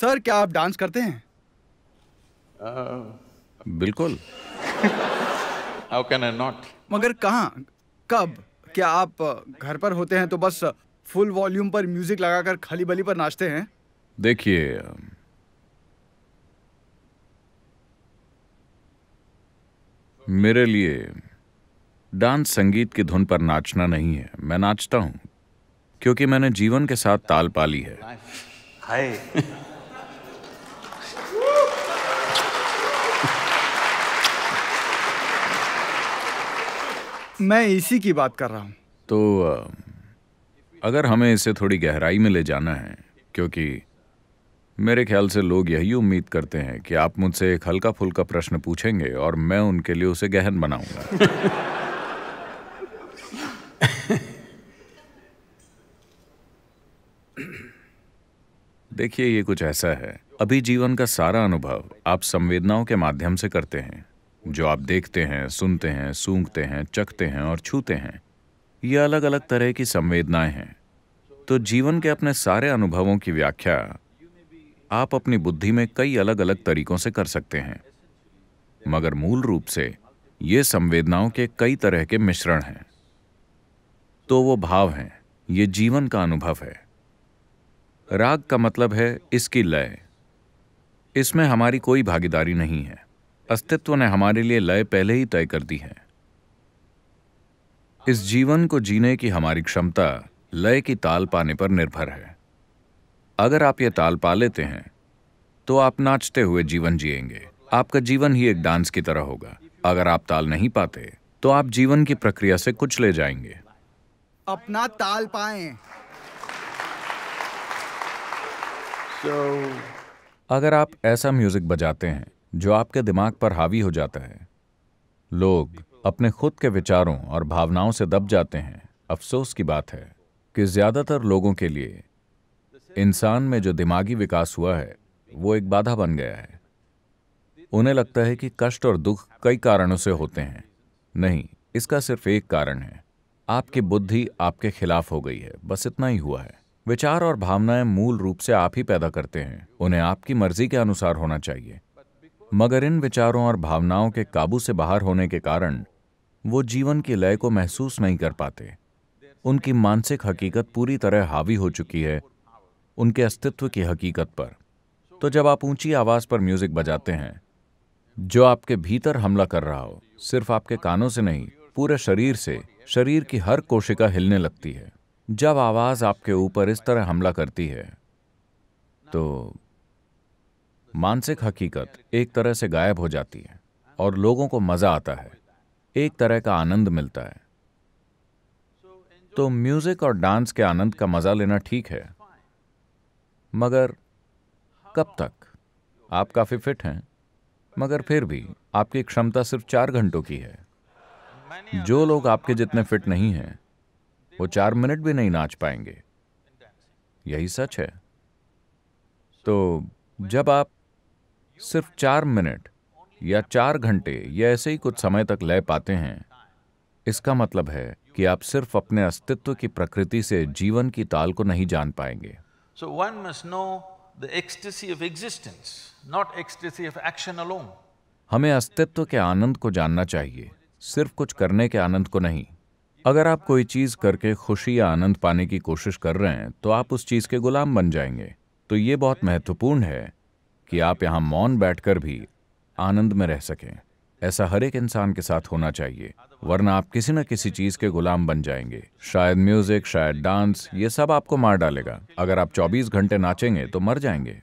sir क्या आप dance करते हैं uh, बिल्कुल हाउ कैन आई नॉट मगर कहाँ कब क्या आप uh, घर पर होते हैं तो बस फुल uh, वॉल्यूम पर म्यूजिक लगाकर खाली बली पर नाचते हैं देखिए मेरे लिए डांस संगीत की धुन पर नाचना नहीं है मैं नाचता हूं क्योंकि मैंने जीवन के साथ ताल पाली है हाय मैं इसी की बात कर रहा हूँ तो अगर हमें इसे थोड़ी गहराई में ले जाना है क्योंकि मेरे ख्याल से लोग यही उम्मीद करते हैं कि आप मुझसे एक हल्का फुल्का प्रश्न पूछेंगे और मैं उनके लिए उसे गहन बनाऊंगा देखिए ये कुछ ऐसा है अभी जीवन का सारा अनुभव आप संवेदनाओं के माध्यम से करते हैं जो आप देखते हैं सुनते हैं सूंघते हैं चखते हैं और छूते हैं ये अलग अलग तरह की संवेदनाएं हैं तो जीवन के अपने सारे अनुभवों की व्याख्या आप अपनी बुद्धि में कई अलग अलग तरीकों से कर सकते हैं मगर मूल रूप से ये संवेदनाओं के कई तरह के मिश्रण हैं तो वो भाव हैं ये जीवन का अनुभव है राग का मतलब है इसकी लय इसमें हमारी कोई भागीदारी नहीं है अस्तित्व ने हमारे लिए लय पहले ही तय कर दी है इस जीवन को जीने की हमारी क्षमता लय की ताल पाने पर निर्भर है अगर आप ये ताल पा लेते हैं तो आप नाचते हुए जीवन जिएंगे आपका जीवन ही एक डांस की तरह होगा अगर आप ताल नहीं पाते तो आप जीवन की प्रक्रिया से कुछ ले जाएंगे अपना ताल पाए so... अगर आप ऐसा म्यूजिक बजाते हैं जो आपके दिमाग पर हावी हो जाता है लोग अपने खुद के विचारों और भावनाओं से दब जाते हैं अफसोस की बात है कि ज्यादातर लोगों के लिए इंसान में जो दिमागी विकास हुआ है वो एक बाधा बन गया है उन्हें लगता है कि कष्ट और दुख कई कारणों से होते हैं नहीं इसका सिर्फ एक कारण है आपकी बुद्धि आपके खिलाफ हो गई है बस इतना ही हुआ है विचार और भावनाएं मूल रूप से आप ही पैदा करते हैं उन्हें आपकी मर्जी के अनुसार होना चाहिए मगर इन विचारों और भावनाओं के काबू से बाहर होने के कारण वो जीवन के लय को महसूस नहीं कर पाते उनकी मानसिक हकीकत पूरी तरह हावी हो चुकी है उनके अस्तित्व की हकीकत पर तो जब आप ऊंची आवाज़ पर म्यूज़िक बजाते हैं जो आपके भीतर हमला कर रहा हो सिर्फ आपके कानों से नहीं पूरे शरीर से शरीर की हर कोशिका हिलने लगती है जब आवाज़ आपके ऊपर इस तरह हमला करती है तो मानसिक हकीकत एक तरह से गायब हो जाती है और लोगों को मज़ा आता है एक तरह का आनंद मिलता है तो म्यूज़िक और डांस के आनंद का मज़ा लेना ठीक है मगर कब तक आप काफ़ी फिट हैं मगर फिर भी आपकी क्षमता सिर्फ चार घंटों की है जो लोग आपके जितने फिट नहीं हैं वो चार मिनट भी नहीं नाच पाएंगे यही सच है तो जब आप सिर्फ चार मिनट या चार घंटे या ऐसे ही कुछ समय तक लय पाते हैं इसका मतलब है कि आप सिर्फ अपने अस्तित्व की प्रकृति से जीवन की ताल को नहीं जान पाएंगे so one must know the ecstasy of existence not ecstasy of action alone हमें अस्तित्व के आनंद को जानना चाहिए सिर्फ कुछ करने के आनंद को नहीं अगर आप कोई चीज करके खुशी या आनंद पाने की कोशिश कर रहे हैं तो आप उस चीज के गुलाम बन जाएंगे तो ये बहुत महत्वपूर्ण है कि आप यहाँ मौन बैठकर भी आनंद में रह सकें ऐसा हर एक इंसान के साथ होना चाहिए वरना आप किसी न किसी चीज के गुलाम बन जाएंगे शायद म्यूजिक शायद डांस ये सब आपको मार डालेगा अगर आप 24 घंटे नाचेंगे तो मर जाएंगे